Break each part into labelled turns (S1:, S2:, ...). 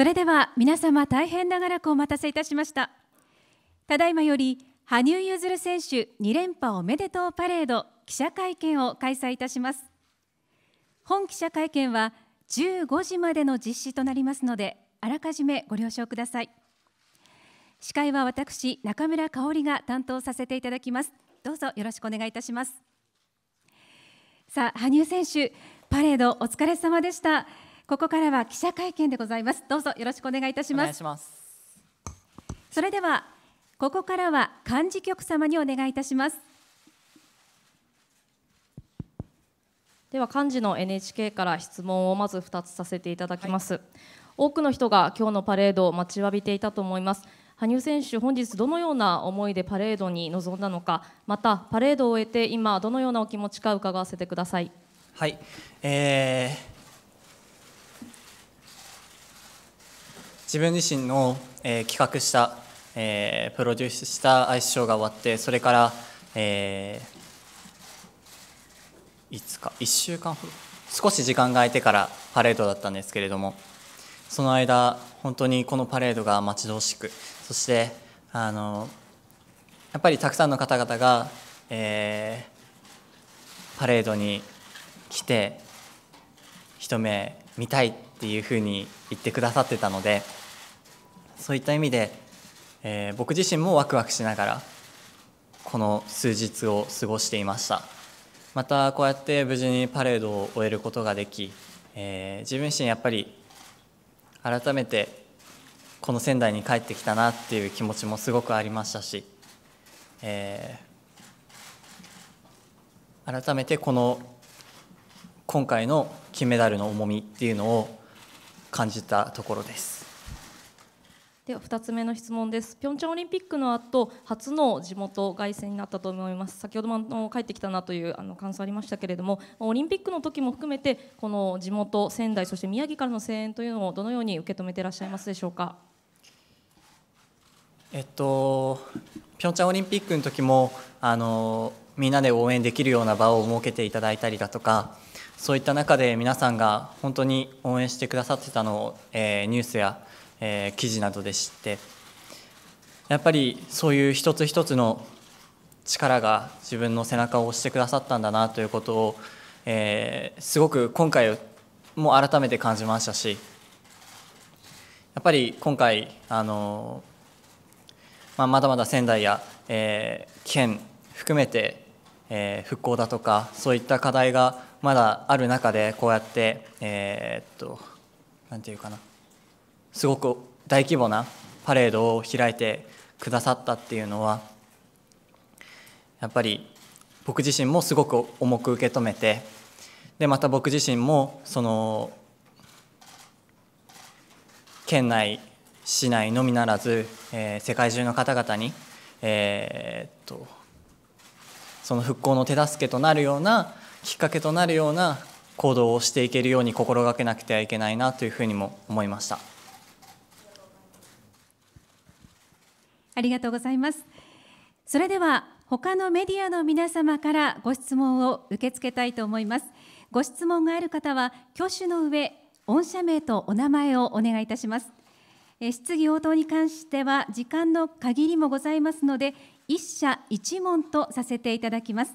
S1: それでは皆様大変長らくお待たせいたしましたただいまより羽生結弦選手2連覇おめでとうパレード記者会見を開催いたします本記者会見は15時までの実施となりますのであらかじめご了承ください司会は私中村香織が担当させていただきますどうぞよろしくお願いいたしますさあ羽生選手パレードお疲れ様でしたここからは記者会見でございますどうぞよろしくお願いいたしますそれではここからは幹事局様にお願いいたしますでは幹事の NHK から質問をまず2つさせていただきます、はい、多くの人が今日のパレードを待ちわびていたと思います羽生選手本日どのような思いでパレードに臨んだのかまたパレードを終えて今どのようなお気持ちか伺わせてください
S2: はい、えー自分自身の、えー、企画した、えー、プロデュースしたアイスショーが終わってそれから、えー、いつか1週間ほど少し時間が空いてからパレードだったんですけれどもその間本当にこのパレードが待ち遠しくそしてあのやっぱりたくさんの方々が、えー、パレードに来て一目見たいっていうふうに言ってくださってたのでそういった意味で、えー、僕自身もワクワクしながらこの数日を過ごしていましたまたこうやって無事にパレードを終えることができ、えー、自分自身やっぱり改めてこの仙台に帰ってきたなっていう気持ちもすごくありましたし、えー、改めてこの今回の金メダルの重みっていうのを感じたところです。
S1: では2つ目の質問です、ピョンチャンオリンピックの後初の地元凱旋になったと思います、先ほどもあの帰ってきたなというあの感想ありましたけれども、オリンピックの時も含めて、この地元、仙台、そして宮城からの声援というのをどのように受け止めていらっしゃいますでしょうか。
S2: えっと、ピョンチャンオリンピックの時もあのみんなで応援できるような場を設けていただいたりだとか、そういった中で皆さんが本当に応援してくださってたのを、えー、ニュースやえー、記事などで知ってやっぱりそういう一つ一つの力が自分の背中を押してくださったんだなということを、えー、すごく今回も改めて感じましたしやっぱり今回あの、まあ、まだまだ仙台や、えー、県含めて、えー、復興だとかそういった課題がまだある中でこうやってえー、となんていうかなすごく大規模なパレードを開いてくださったっていうのはやっぱり僕自身もすごく重く受け止めてでまた僕自身もその県内市内のみならず、えー、世界中の方々に、えー、っとその復興の手助けとなるようなきっかけとなるような行動をしていけるように心がけなくてはいけないなというふうにも思いました。
S1: ありがとうございます。それでは他のメディアの皆様からご質問を受け付けたいと思います。ご質問がある方は挙手の上、御社名とお名前をお願いいたします。質疑応答に関しては時間の限りもございますので、1社1問とさせていただきます。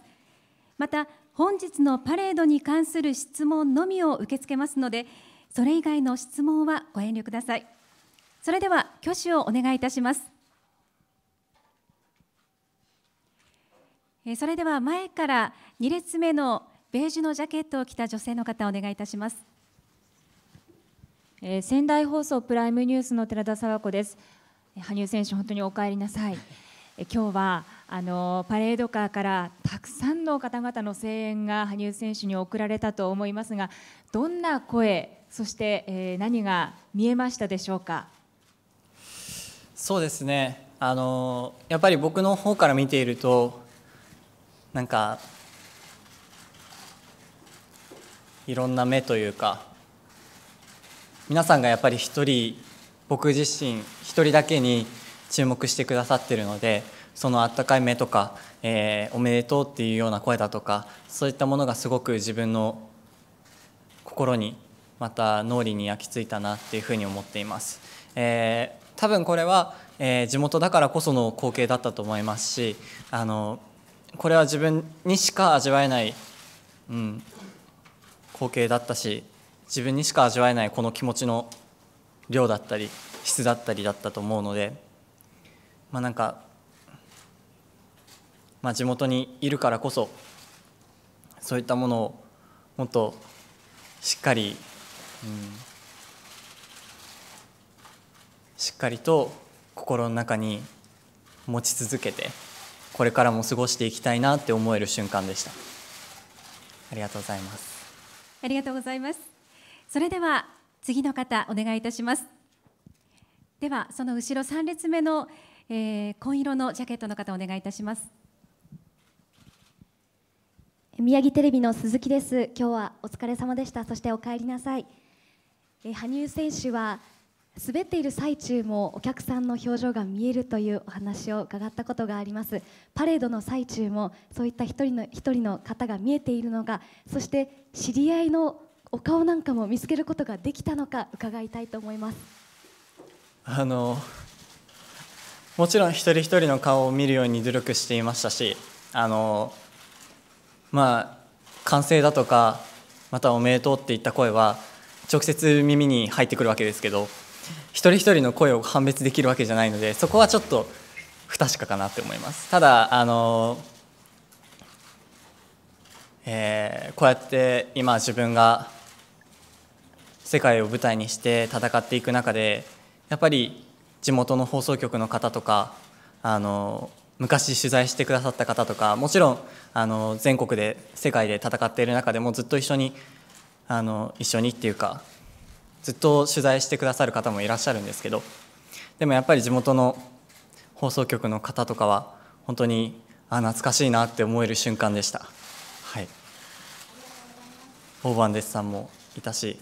S1: また、本日のパレードに関する質問のみを受け付けますので、それ以外の質問はご遠慮ください。それでは挙手をお願いいたします。えそれでは前から2列目のベージュのジャケットを着た女性の方お願いいたします、え仙台放送プライムニュースの寺田沢子です羽生選手本当にお帰りなさい今日はあのパレードカーからたくさんの方々の声援が羽生選手に送られたと思いますがどんな声そして、え何が見えましたでしょうか
S2: そうですねあのやっぱり僕の方から見ているとなんかいろんな目というか皆さんがやっぱり一人僕自身一人だけに注目してくださってるのでそのあったかい目とか、えー、おめでとうっていうような声だとかそういったものがすごく自分の心にまた脳裏に焼き付いたなっていうふうに思っています。えー、多分これは、えー、地元だからこその光景だったと思いますしあのこれは自分にしか味わえない、うん、光景だったし自分にしか味わえないこの気持ちの量だったり質だったりだったと思うのでまあなんか、まあ、地元にいるからこそそういったものをもっとしっかり、うん、しっかりと心の中に持ち続けて。これからも過ごしていきたいなって思える瞬間でしたありがとうございます
S1: ありがとうございますそれでは次の方お願いいたしますではその後ろ3列目の、えー、紺色のジャケットの方お願いいたします宮城テレビの鈴木です今日はお疲れ様でしたそしてお帰りなさい、えー、羽生選手は滑っている最中もお客さんの表情が見えるというお話を伺ったことがありますパレードの最中もそういった一人の一人の方が見えているのかそして知り合いのお顔なんかも見つけることができたのか伺いたいと思います
S2: あのもちろん一人一人の顔を見るように努力していましたしあのまあ歓声だとかまたおめでとうっていった声は直接耳に入ってくるわけですけど一人一人の声を判別できるわけじゃないのでそこはちょっと不確かかなって思いますただあの、えー、こうやって今自分が世界を舞台にして戦っていく中でやっぱり地元の放送局の方とかあの昔取材してくださった方とかもちろんあの全国で世界で戦っている中でもずっと一緒にあの一緒にっていうかずっと取材してくださる方もいらっしゃるんですけどでもやっぱり地元の放送局の方とかは本当にあ懐かしいなって思える瞬間でした。はい、オーバンデスさんもいたし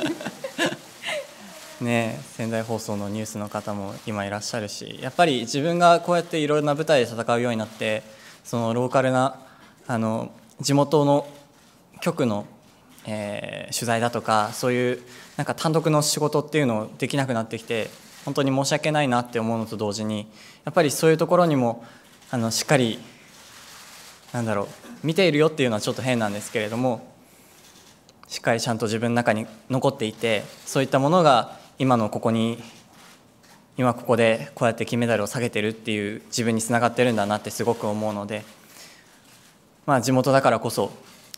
S2: ね仙台放送のニュースの方も今いらっしゃるしやっぱり自分がこうやっていろいろな舞台で戦うようになってそのローカルなあの地元の局のえー、取材だとかそういうなんか単独の仕事っていうのをできなくなってきて本当に申し訳ないなって思うのと同時にやっぱりそういうところにもあのしっかりなんだろう見ているよっていうのはちょっと変なんですけれどもしっかりちゃんと自分の中に残っていてそういったものが今のここに今ここでこうやって金メダルを下げてるっていう自分につながってるんだなってすごく思うので、まあ、地元だからこそ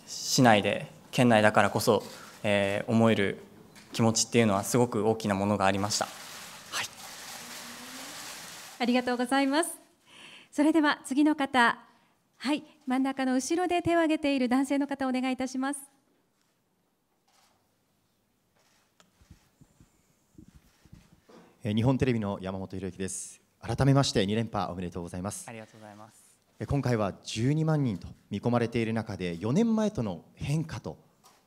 S2: 市内で県内だからこそ、えー、思える気持ちっていうのはすごく大きなものがありました、はい、
S1: ありがとうございますそれでは次の方はい真ん中の後ろで手を挙げている男性の方お願いいたします
S2: え、日本テレビの山本裕之です改めまして2連覇おめでとうございますありがとうございます今回は12万人と見込まれている中で4年前との変化と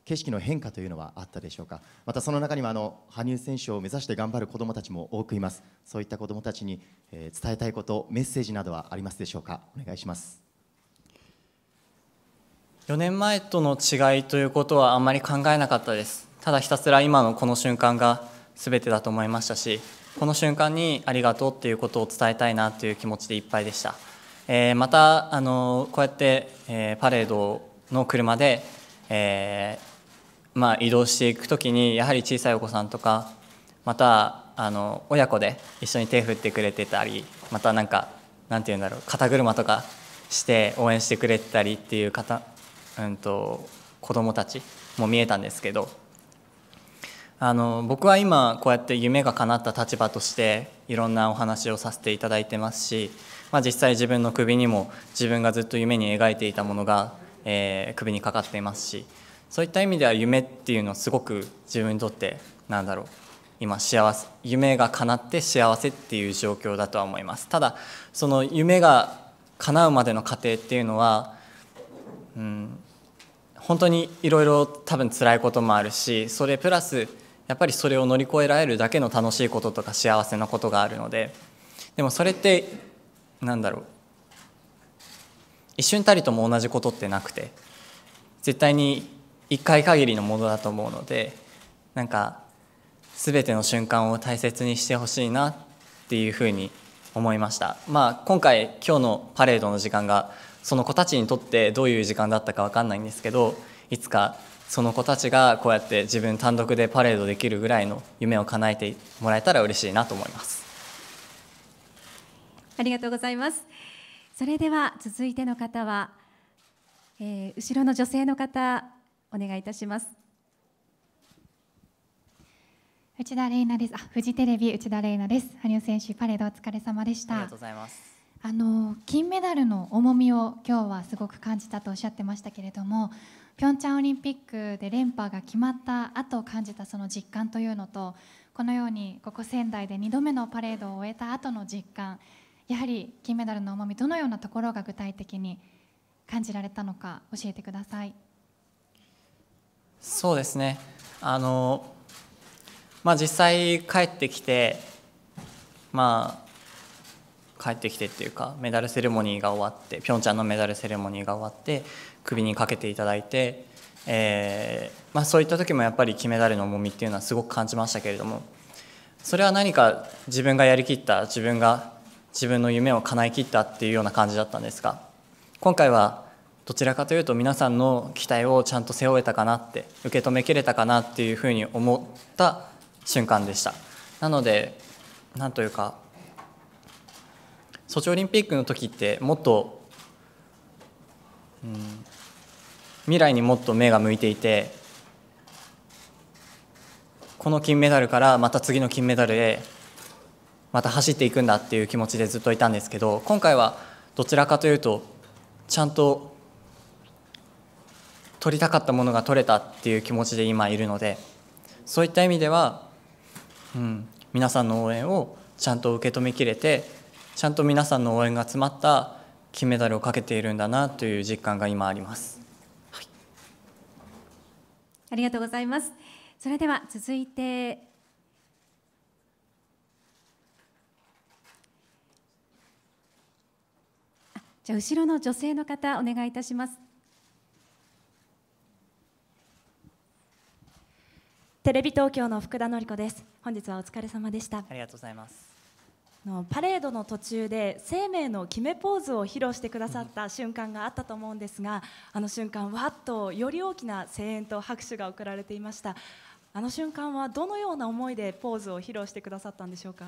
S2: 景色の変化というのはあったでしょうかまたその中にはあの羽生選手を目指して頑張る子どもたちも多くいますそういった子どもたちに、え伝えたいことメッセージなどはありますでしょうかお願いします4年前との違いということはあんまり考えなかったですただひたすら今のこの瞬間がすべてだと思いましたしこの瞬間にありがとうっていうことを伝えたいなという気持ちでいっぱいでしたえー、またあのこうやって、えー、パレードの車で、えー、まあ、移動していく時にやはり小さいお子さんとかまたあの親子で一緒に手振ってくれてたりまたなんかなんて言うんだろう肩車とかして応援してくれてたりっていう方、うんと、子どもたちも見えたんですけど。あの僕は今こうやって夢が叶った立場としていろんなお話をさせていただいてますし、まあ、実際自分の首にも自分がずっと夢に描いていたものが、えー、首にかかっていますしそういった意味では夢っていうのはすごく自分にとってなんだろう今幸せ夢が叶って幸せっていう状況だとは思いますただその夢が叶うまでの過程っていうのは、うん、本当にいろいろ多分辛いこともあるしそれプラスやっぱりそれを乗り越えられるだけの楽しいこととか幸せなことがあるのででもそれってなんだろう一瞬たりとも同じことってなくて絶対に一回限りのものだと思うのでなんか全ての瞬間を大切にしてほしいなっていうふうに思いました、まあ、今回今日のパレードの時間がその子たちにとってどういう時間だったか分かんないんですけどいつかその子たちがこうやって自分単独でパレードできるぐらいの夢を叶えてもらえたら嬉しいなと思います
S1: ありがとうございますそれでは続いての方は、えー、後ろの女性の方お願いいたします内田玲奈ですあフジテレビ内田玲奈です羽生選手パレードお疲れ様でしたありがとうございますあの金メダルの重みを今日はすごく感じたとおっしゃってましたけれどもピョンチャンオリンピックで連覇が決まった後感じたその実感というのとこのようにここ仙台で2度目のパレードを終えた後の実感やはり金メダルの重みどのようなところが具体的に感じられたのか教えてください。
S2: そうですねあの、まあ、実際帰ってきて、まあ、帰ってきてっていうかメダルセレモニーが終わってピョンチャンのメダルセレモニーが終わって首にかけていただいて、えー、まあ、そういった時もやっぱり金メダルの重みっていうのはすごく感じましたけれどもそれは何か自分がやりきった自分が自分の夢を叶えきったっていうような感じだったんですが今回はどちらかというと皆さんの期待をちゃんと背負えたかなって受け止めきれたかなっていうふうに思った瞬間でしたなのでなんというかソチオリンピックの時ってもっと、うん、未来にもっと目が向いていてこの金メダルからまた次の金メダルへまた走っていくんだっていう気持ちでずっといたんですけど今回はどちらかというとちゃんと取りたかったものが取れたっていう気持ちで今いるのでそういった意味では、うん、皆さんの応援をちゃんと受け止めきれてちゃんと皆さんの応援が詰まった金メダルをかけているんだなという実感が今あります。
S1: ありがとうございます。それでは続いてじゃあ後ろの女性の方お願いいたします。テレビ東京の福田紀子です。本日はお疲れ様でした。ありがとうございます。パレードの途中で生命の決めポーズを披露してくださった瞬間があったと思うんですがあの瞬間わっとより大きな声援と拍手が送られていましたあの瞬間はどのような思いでポーズを披露してくださったんでしょうか、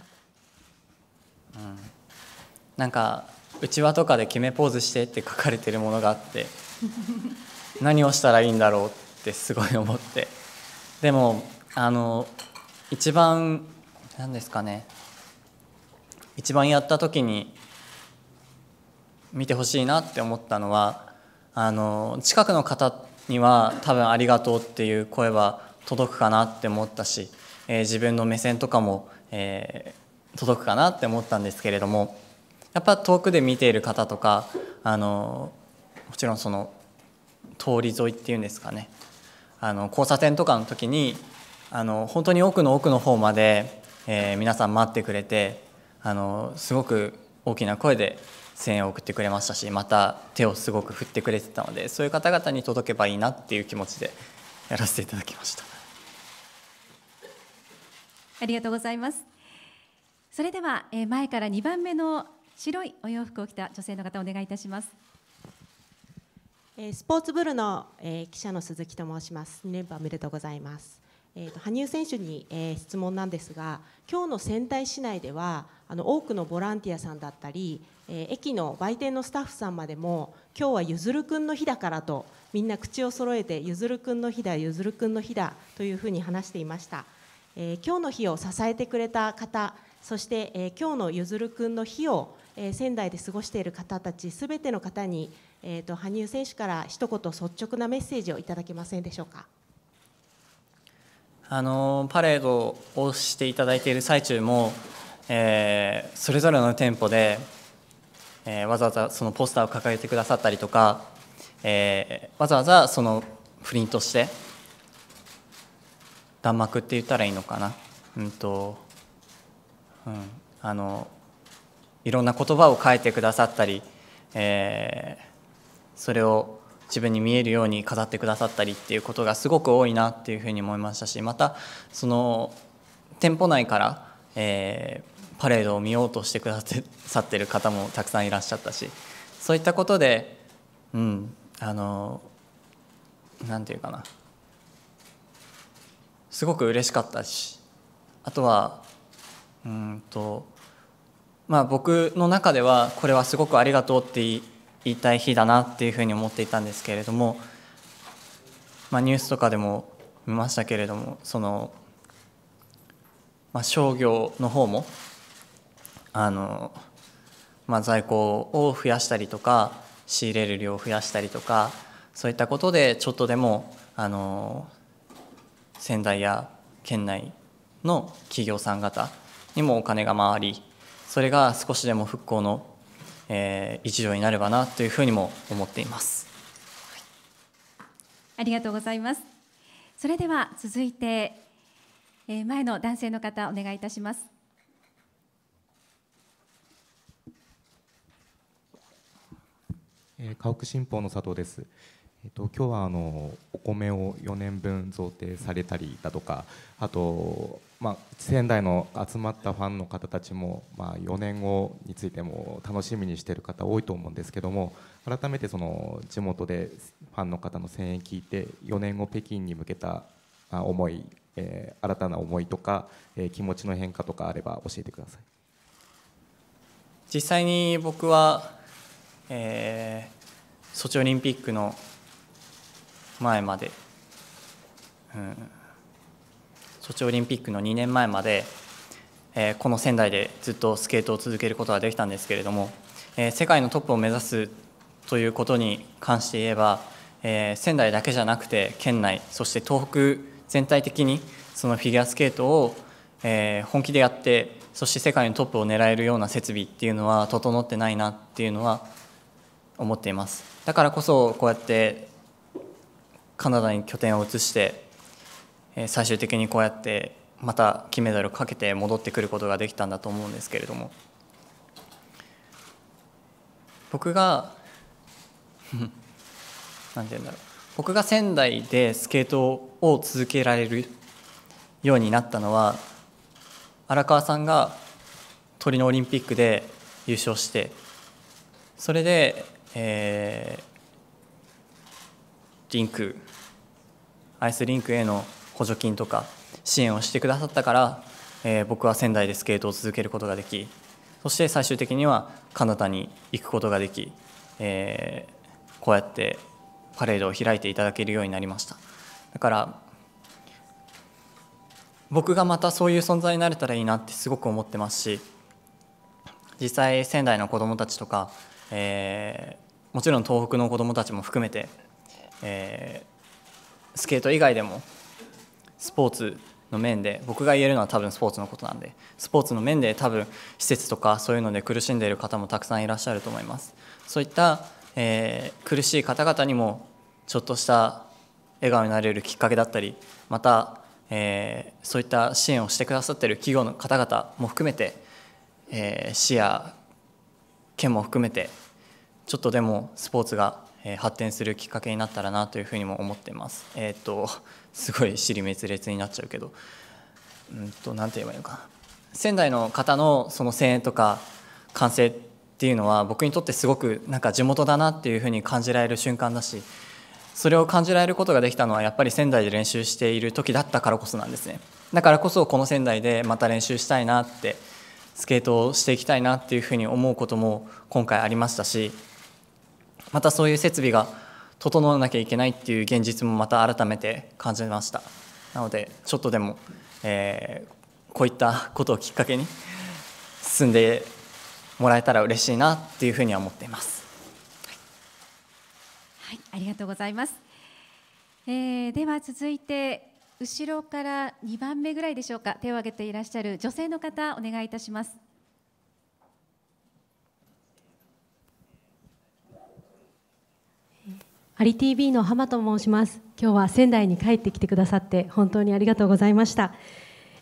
S2: うん、なんかうちわとかで決めポーズしてって書かれているものがあって 何をしたらいいんだろうってすごい思ってでもあの一番何ですかね一番やった時に見てほしいなって思ったのはあの近くの方には多分「ありがとう」っていう声は届くかなって思ったし、えー、自分の目線とかも、えー、届くかなって思ったんですけれどもやっぱ遠くで見ている方とかあのもちろんその通り沿いっていうんですかねあの交差点とかの時にあの本当に奥の奥の方まで、えー、皆さん待ってくれてあのすごく大きな声で声援を送ってくれましたしまた手をすごく振ってくれてたのでそういう方々に届けばいいなっていう気持ちでやらせていただきました
S1: ありがとうございますそれでは前から2番目の白いお洋服を着た女性の方お願いいたしますスポーツブルの記者の鈴木と申します2連覇おめでとうございますえーと、羽生選手に、えー、質問なんですが今日の仙台市内ではあの多くのボランティアさんだったり、えー、駅の売店のスタッフさんまでも今日はゆずるくんの日だからとみんな口を揃えてゆずるくんの日だゆずるくんの日だというふうに話していました、えー、今日の日を支えてくれた方そして、え今日のゆずるくんの日を、え仙台で過ごしている方たちすべての方に、えーと羽生選手から一言率直なメッセージをいただけませんでしょうか。
S2: あのパレードをしていただいている最中も、えー、それぞれの店舗で、えー、わざわざそのポスターを掲げてくださったりとか、えー、わざわざそのプリントして弾幕って言ったらいいのかな、うんとうん、あのいろんな言葉を書いてくださったり、えー、それを自分に見えるように飾ってくださったりっていうことがすごく多いなっていうふうに思いましたしまたその店舗内から、えー、パレードを見ようとしてくださってる方もたくさんいらっしゃったしそういったことでうんあの何て言うかなすごく嬉しかったしあとはうんとまあ僕の中ではこれはすごくありがとうって言いたい日だなっていうふうに思っていたんですけれども、まあ、ニュースとかでも見ましたけれどもその、まあ、商業の方もあの、まあ、在庫を増やしたりとか仕入れる量を増やしたりとかそういったことでちょっとでもあの仙台や県内の企業さん方にもお金が回りそれが少しでも復興のえー、一助になればなというふうにも思っています、
S1: ありがとうございますそれでは続いて、えー、前の男性の方お願いいたしますえ、家屋新報の佐
S2: 藤ですえっと、今日はあのお米を4年分贈呈されたりだとかあと、まあ、仙台の集まったファンの方たちも、まあ、4年後についても楽しみにしている方多いと思うんですけども改めてその地元でファンの方の声援聞いて4年後北京に向けた思い、えー、新たな思いとか、えー、気持ちの変化とかあれば教えてください実際に僕は、えー、ソチオリンピックの前まで、うん、ソチオリンピックの2年前まで、えー、この仙台でずっとスケートを続けることができたんですけれども、えー、世界のトップを目指すということに関して言えば、えー、仙台だけじゃなくて県内そして東北全体的にそのフィギュアスケートを、えー、本気でやってそして世界のトップを狙えるような設備っていうのは整ってないなっていうのは思っていますだからこそこうやってカナダに拠点を移して最終的にこうやってまた金メダルをかけて戻ってくることができたんだと思うんですけれども僕が何 て言うんだろう僕が仙台でスケートを続けられるようになったのは荒川さんがトリノオリンピックで優勝してそれで、えー、リンクアイスリンクへの補助金とか支援をしてくださったから、えー、僕は仙台でスケートを続けることができそして最終的にはカナダに行くことができ、えー、こうやってパレードを開いていただけるようになりましただから僕がまたそういう存在になれたらいいなってすごく思ってますし実際仙台の子どもたちとか、えー、もちろん東北の子どもたちも含めて、えースケート以外でもスポーツの面で僕が言えるのは多分スポーツのことなんでスポーツの面で多分施設とかそういうので苦しんでいる方もたくさんいらっしゃると思いますそういった、えー、苦しい方々にもちょっとした笑顔になれるきっかけだったりまた、えー、そういった支援をしてくださっている企業の方々も含めて、えー、市や県も含めてちょっとでもスポーツがえ発展するきっかけになったらなというふうにも思ってます。えー、っとすごい尻滅裂になっちゃうけど、うんと何て言えばいいのか仙台の方のその声援とか歓声っていうのは僕にとってすごくなんか地元だなっていうふうに感じられる瞬間だし、それを感じられることができたのはやっぱり仙台で練習している時だったからこそなんですね。だからこそこの仙台でまた練習したいなって。スケートをしていきたいなっていうふうに思うことも今回ありましたしまたそういう設備が整わなきゃいけないっていう現実もまた改めて感じましたなのでちょっとでも、えー、こういったことをきっかけに進んでもらえたら嬉しいなっていうふうには思っています、
S1: はい、ありがとうございます、えー、では続いて後ろから2番目ぐらいでしょうか手を挙げていらっしゃる女性の方お願いいたしますアリ TV の浜と申します。今日は仙台に帰ってきてくださって本当にありがとうございました。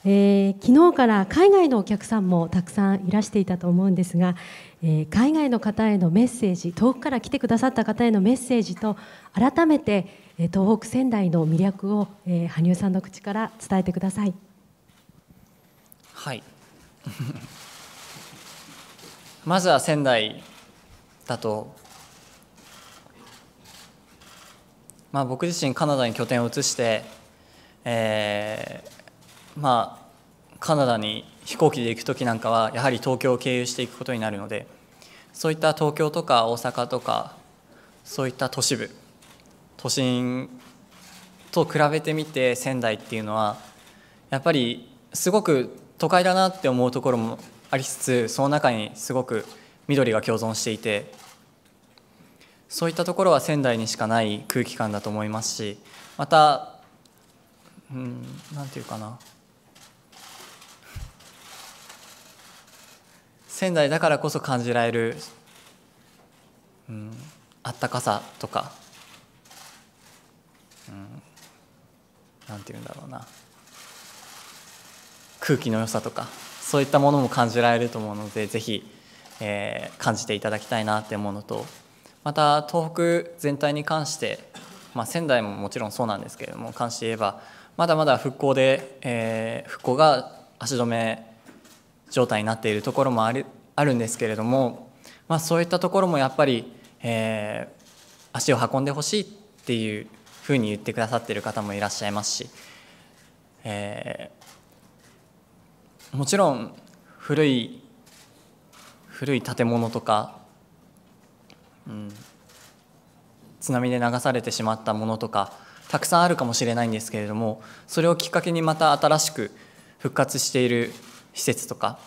S1: えー、昨日から海外のお客さんもたくさんいらしていたと思うんですが、えー、海外の方へのメッセージ遠くから来てくださった方へのメッセージと改めて、えー、東北仙台の魅力を、えー、羽生さんの口から伝えてください。
S2: はい まずは仙台だとまあ、僕自身カナダに拠点を移して、えー、まあ、カナダに飛行機で行く時なんかはやはり東京を経由していくことになるのでそういった東京とか大阪とかそういった都市部都心と比べてみて仙台っていうのはやっぱりすごく都会だなって思うところもありつつその中にすごく緑が共存していてそういったところは仙台にしかない空気感だと思いますしまた、うん、なんていうかな仙台だからこそ感じられる、うん、あったかさとか、うん、なんていうんだろうな空気の良さとかそういったものも感じられると思うのでぜひ、えー、感じていただきたいなって思うのと。また東北全体に関して、まあ、仙台ももちろんそうなんですけれども関して言えばまだまだ復興で、えー、復興が足止め状態になっているところもあるあるんですけれども、まあ、そういったところもやっぱり、えー、足を運んでほしいっていうふうに言ってくださってる方もいらっしゃいますし、えー、もちろん古い古い建物とかうん、津波で流されてしまったものとかたくさんあるかもしれないんですけれどもそれをきっかけにまた新しく復活している施設とか、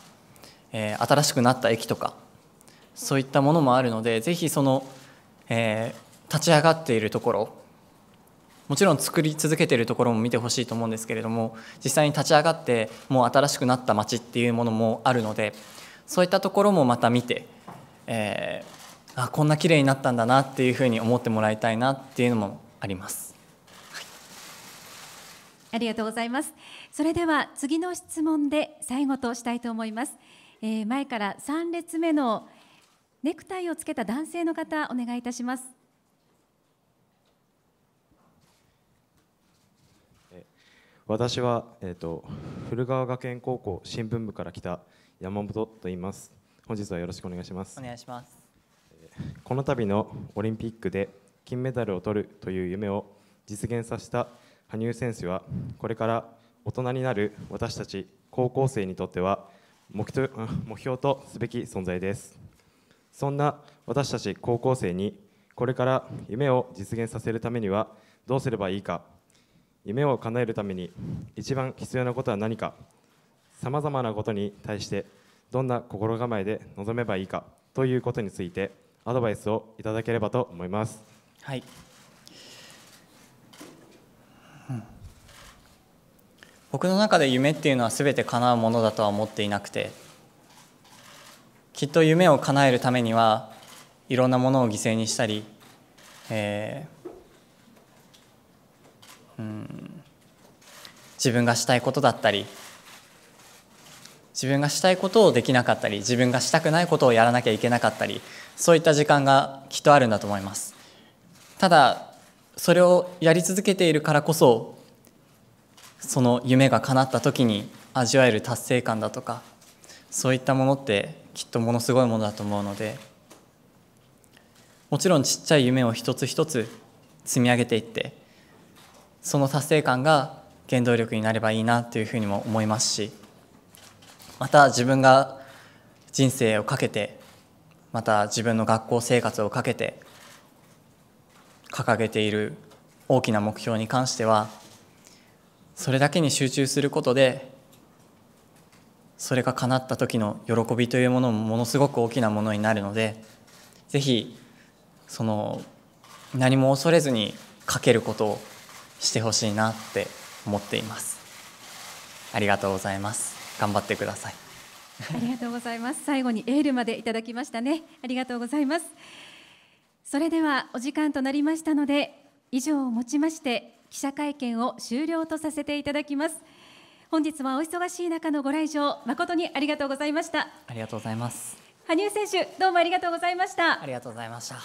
S2: えー、新しくなった駅とかそういったものもあるのでぜひその、えー、立ち上がっているところもちろん作り続けているところも見てほしいと思うんですけれども実際に立ち上がってもう新しくなった街っていうものもあるのでそういったところもまた見て、えーあこんな綺麗になったんだなっていうふうに思ってもらいたいなっていうのもあります、はい、
S1: ありがとうございますそれでは次の質問で最後としたいと思います、えー、前から3列目のネクタイをつけた男性の方お願いいたします
S2: え私は、えーと古川学園高校新聞部から来た山本と言います本日はよろしくお願いしますお願いしますこの度のオリンピックで金メダルを取るという夢を実現させた羽生選手はこれから大人になる私たち高校生にとっては目標とすべき存在ですそんな私たち高校生にこれから夢を実現させるためにはどうすればいいか夢を叶えるために一番必要なことは何かさまざまなことに対してどんな心構えで臨めばいいかということについてアドバイスをいただければと思います。はい、うん、僕の中で夢っていうのはすべて叶うものだとは思っていなくてきっと夢を叶えるためにはいろんなものを犠牲にしたり、えーうん、自分がしたいことだったり自分がしたいことをできなかったり自分がしたくないことをやらなきゃいけなかったりそういった時間がきっとあるんだと思いますただそれをやり続けているからこそその夢が叶った時に味わえる達成感だとかそういったものってきっとものすごいものだと思うのでもちろんちっちゃい夢を一つ一つ積み上げていってその達成感が原動力になればいいなというふうにも思いますし。また自分が人生をかけてまた自分の学校生活をかけて掲げている大きな目標に関してはそれだけに集中することでそれが叶った時の喜びというものもものすごく大きなものになるのでぜひその何も恐れずにかけることをしてほしいなって思っていますありがとうございます頑張ってください
S1: ありがとうございます最後にエールまでいただきましたねありがとうございますそれではお時間となりましたので以上をもちまして記者会見を終了とさせていただきます本日はお忙しい中のご来場誠にありがとうございました
S2: ありがとうございます
S1: 羽生選手どうもありがとうございましたあり
S2: がとうございました